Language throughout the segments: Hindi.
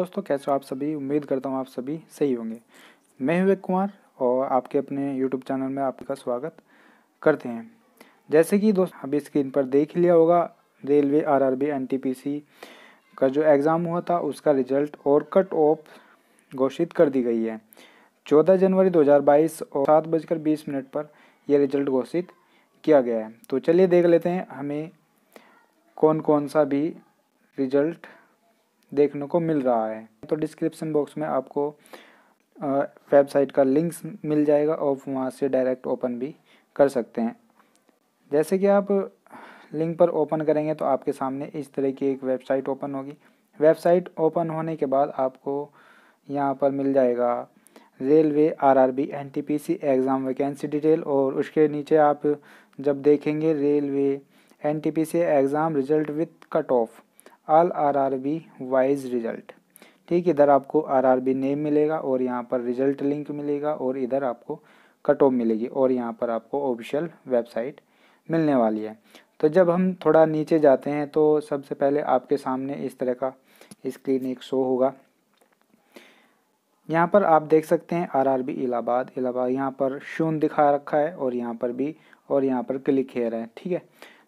दोस्तों कैसे हो आप सभी उम्मीद करता हूँ आप सभी सही होंगे मैं विवेक कुमार और आपके अपने यूट्यूब चैनल में आपका स्वागत करते हैं जैसे कि दोस्त अभी स्क्रीन पर देख लिया होगा रेलवे आरआरबी एनटीपीसी का जो एग्ज़ाम हुआ था उसका रिजल्ट और कट ऑफ घोषित कर दी गई है चौदह जनवरी 2022 और सात बजकर बीस मिनट पर यह रिजल्ट घोषित किया गया है तो चलिए देख लेते हैं हमें कौन कौन सा भी रिजल्ट देखने को मिल रहा है तो डिस्क्रिप्शन बॉक्स में आपको वेबसाइट का लिंक्स मिल जाएगा और वहाँ से डायरेक्ट ओपन भी कर सकते हैं जैसे कि आप लिंक पर ओपन करेंगे तो आपके सामने इस तरह की एक वेबसाइट ओपन होगी वेबसाइट ओपन होने के बाद आपको यहाँ पर मिल जाएगा railway RRB NTPC exam vacancy detail और उसके नीचे आप जब देखेंगे railway NTPC exam result with cut off all R R B wise result ठीक इधर आपको आर आर बी नेम मिलेगा और यहाँ पर रिजल्ट लिंक मिलेगा और इधर आपको कट ऑफ मिलेगी और यहाँ पर आपको ऑफिशियल वेबसाइट मिलने वाली है तो जब हम थोड़ा नीचे जाते हैं तो सबसे पहले आपके सामने इस तरह का स्क्रीन एक शो होगा यहाँ पर आप देख सकते हैं R R B Allahabad Allahabad यहाँ पर शून दिखा रखा है और यहाँ पर भी और यहाँ पर क्लिक हेयर है ठीक है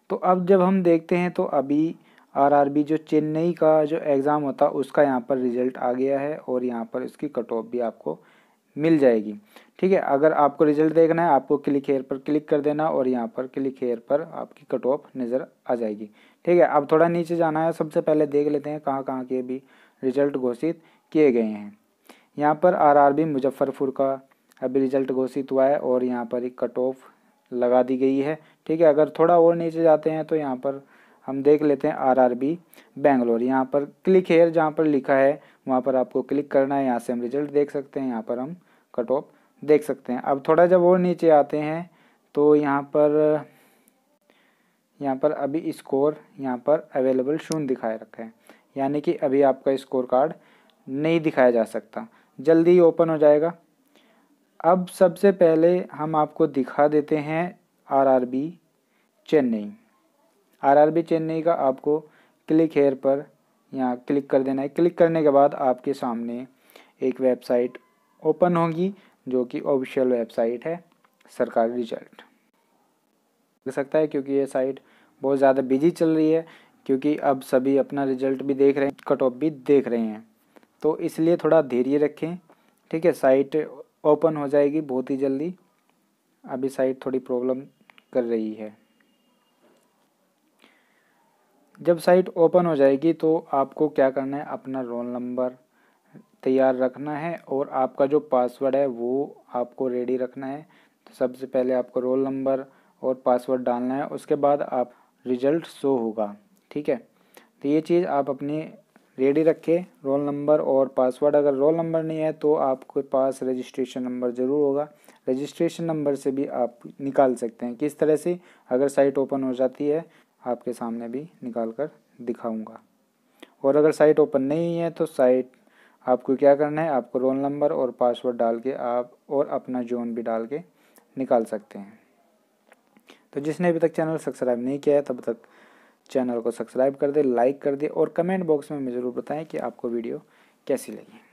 तो अब जब हम देखते हैं तो अभी आरआरबी जो चेन्नई का जो एग्ज़ाम होता है उसका यहाँ पर रिजल्ट आ गया है और यहाँ पर इसकी कट ऑफ भी आपको मिल जाएगी ठीक है अगर आपको रिजल्ट देखना है आपको क्लिक हेयर पर क्लिक कर देना और यहाँ पर क्लिक हेयर पर आपकी कट ऑफ नज़र आ जाएगी ठीक है अब थोड़ा नीचे जाना है सबसे पहले देख लेते हैं कहाँ कहाँ के भी रिजल्ट घोषित किए गए हैं यहाँ पर आरआरबी मुजफ्फरपुर का अभी रिजल्ट घोषित हुआ है और यहाँ पर एक कट ऑफ लगा दी गई है ठीक है अगर थोड़ा और नीचे जाते हैं तो यहाँ पर हम देख लेते हैं आरआरबी बेंगलोर यहाँ पर क्लिक हेयर जहाँ पर लिखा है वहाँ पर आपको क्लिक करना है यहाँ से हम रिजल्ट देख सकते हैं यहाँ पर हम कट ऑफ देख सकते हैं अब थोड़ा जब और नीचे आते हैं तो यहाँ पर यहाँ पर अभी स्कोर यहाँ पर अवेलेबल शून्य दिखाए रखा है यानी कि अभी आपका स्कोर कार्ड नहीं दिखाया जा सकता जल्दी ही ओपन हो जाएगा अब सबसे पहले हम आपको दिखा देते हैं आरआरबी चेन्नई आरआरबी चेन्नई का आपको क्लिक हेयर पर यहाँ क्लिक कर देना है क्लिक करने के बाद आपके सामने एक वेबसाइट ओपन होगी जो कि ऑफिशियल वेबसाइट है सरकारी रिजल्ट लग सकता है क्योंकि ये साइट बहुत ज़्यादा बिजी चल रही है क्योंकि अब सभी अपना रिजल्ट भी देख रहे हैं कट ऑफ भी देख रहे हैं तो इसलिए थोड़ा धैर्य रखें ठीक है साइट ओपन हो जाएगी बहुत ही जल्दी अभी साइट थोड़ी प्रॉब्लम कर रही है जब साइट ओपन हो जाएगी तो आपको क्या करना है अपना रोल नंबर तैयार रखना है और आपका जो पासवर्ड है वो आपको रेडी रखना है तो सबसे पहले आपको रोल नंबर और पासवर्ड डालना है उसके बाद आप रिजल्ट शो होगा ठीक है तो ये चीज़ आप अपनी रेडी रखें रोल नंबर और पासवर्ड अगर रोल नंबर नहीं है तो आपके पास रजिस्ट्रेशन नंबर ज़रूर होगा रजिस्ट्रेशन नंबर से भी आप निकाल सकते हैं किस तरह से अगर साइट ओपन हो जाती है आपके सामने भी निकाल कर दिखाऊँगा और अगर साइट ओपन नहीं है तो साइट आपको क्या करना है आपको रोल नंबर और पासवर्ड डाल के आप और अपना जोन भी डाल के निकाल सकते हैं तो जिसने अभी तक चैनल सब्सक्राइब नहीं किया है तब तक चैनल को सब्सक्राइब कर दे लाइक कर दे और कमेंट बॉक्स में मुझे ज़रूर बताएं कि आपको वीडियो कैसी लगी